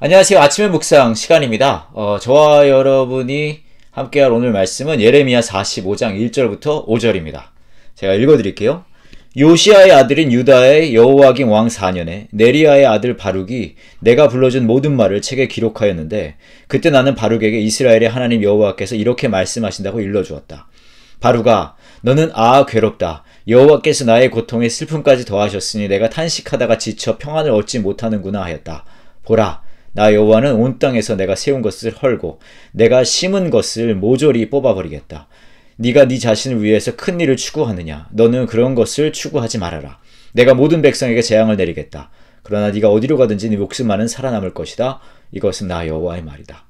안녕하세요. 아침의 묵상 시간입니다. 어, 저와 여러분이 함께할 오늘 말씀은 예레미야 45장 1절부터 5절입니다. 제가 읽어드릴게요. 요시아의 아들인 유다의 여호와긴 왕 4년에 네리아의 아들 바룩이 내가 불러준 모든 말을 책에 기록하였는데 그때 나는 바룩에게 이스라엘의 하나님 여호와께서 이렇게 말씀하신다고 일러주었다. 바루가 너는 아 괴롭다 여호와께서 나의 고통에 슬픔까지 더하셨으니 내가 탄식하다가 지쳐 평안을 얻지 못하는구나 하였다 보라 나 여호와는 온 땅에서 내가 세운 것을 헐고 내가 심은 것을 모조리 뽑아버리겠다. 네가 네 자신을 위해서 큰 일을 추구하느냐? 너는 그런 것을 추구하지 말아라. 내가 모든 백성에게 재앙을 내리겠다. 그러나 네가 어디로 가든지 네 목숨만은 살아남을 것이다. 이것은 나 여호와의 말이다.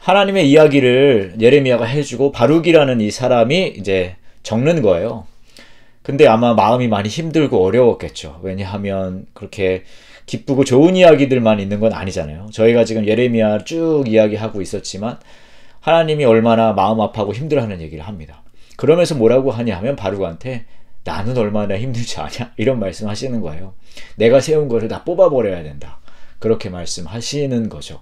하나님의 이야기를 예레미야가 해주고 바룩이라는 이 사람이 이제 적는 거예요. 근데 아마 마음이 많이 힘들고 어려웠겠죠. 왜냐하면 그렇게 기쁘고 좋은 이야기들만 있는 건 아니잖아요. 저희가 지금 예레미야 쭉 이야기하고 있었지만 하나님이 얼마나 마음 아파하고 힘들어하는 얘기를 합니다. 그러면서 뭐라고 하냐 하면 바룩한테 나는 얼마나 힘들지 아냐? 이런 말씀 하시는 거예요. 내가 세운 거를 다 뽑아버려야 된다. 그렇게 말씀하시는 거죠.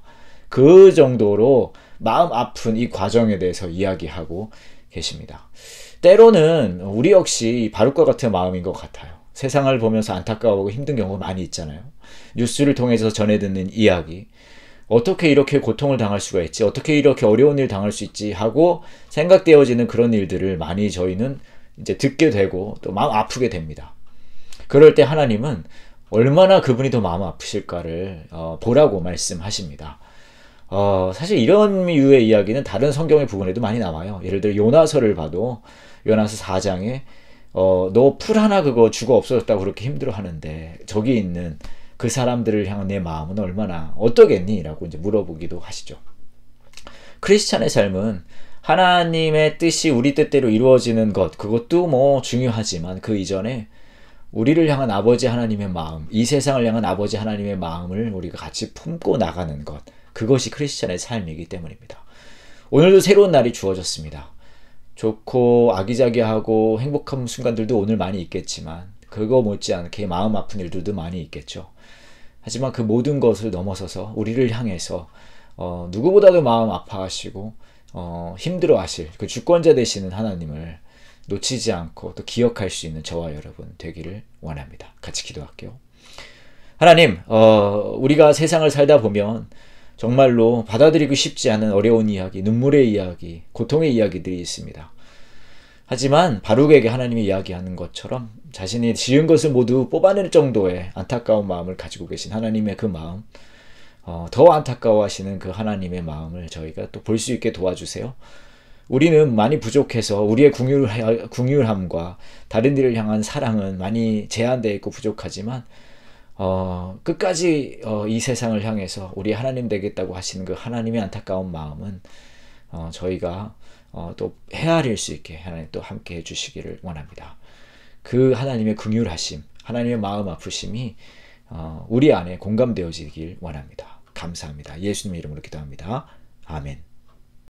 그 정도로 마음 아픈 이 과정에 대해서 이야기하고 계십니다. 때로는 우리 역시 바룩과 같은 마음인 것 같아요. 세상을 보면서 안타까워하고 힘든 경우가 많이 있잖아요. 뉴스를 통해서 전해 듣는 이야기. 어떻게 이렇게 고통을 당할 수가 있지? 어떻게 이렇게 어려운 일 당할 수 있지? 하고 생각되어지는 그런 일들을 많이 저희는 이제 듣게 되고 또 마음 아프게 됩니다. 그럴 때 하나님은 얼마나 그분이 더 마음 아프실까를 어, 보라고 말씀하십니다. 어, 사실 이런 유의 이야기는 다른 성경의 부분에도 많이 나와요 예를 들어 요나서를 봐도 요나서 4장에 어, 너 풀 하나 그거 죽어 없어졌다고 그렇게 힘들어하는데 저기 있는 그 사람들을 향한 내 마음은 얼마나 어떠겠니? 라고 이제 물어보기도 하시죠. 크리스찬의 삶은 하나님의 뜻이 우리 뜻대로 이루어지는 것, 그것도 뭐 중요하지만 그 이전에 우리를 향한 아버지 하나님의 마음, 이 세상을 향한 아버지 하나님의 마음을 우리가 같이 품고 나가는 것, 그것이 크리스천의 삶이기 때문입니다. 오늘도 새로운 날이 주어졌습니다. 좋고 아기자기하고 행복한 순간들도 오늘 많이 있겠지만 그거 못지않게 마음 아픈 일들도 많이 있겠죠. 하지만 그 모든 것을 넘어서서 우리를 향해서 어, 누구보다도 마음 아파하시고 어, 힘들어하실 그 주권자 되시는 하나님을 놓치지 않고 또 기억할 수 있는 저와 여러분 되기를 원합니다. 같이 기도할게요. 하나님, 어, 우리가 세상을 살다 보면 정말로 받아들이기 쉽지 않은 어려운 이야기, 눈물의 이야기, 고통의 이야기들이 있습니다. 하지만 바룩에게 하나님이 이야기하는 것처럼 자신이 지은 것을 모두 뽑아낼 정도의 안타까운 마음을 가지고 계신 하나님의 그 마음, 어, 더 안타까워하시는 그 하나님의 마음을 저희가 또 볼 수 있게 도와주세요. 우리는 많이 부족해서 우리의 궁율, 궁율함과 다른 이를 향한 사랑은 많이 제한되어 있고 부족하지만 어, 끝까지 어, 이 세상을 향해서 우리 하나님 되겠다고 하시는 그 하나님의 안타까운 마음은 어, 저희가 어, 또 헤아릴 수 있게 하나님 또 함께 해주시기를 원합니다. 그 하나님의 긍휼하심, 하나님의 마음 아프심이 어, 우리 안에 공감되어지길 원합니다. 감사합니다. 예수님의 이름으로 기도합니다. 아멘.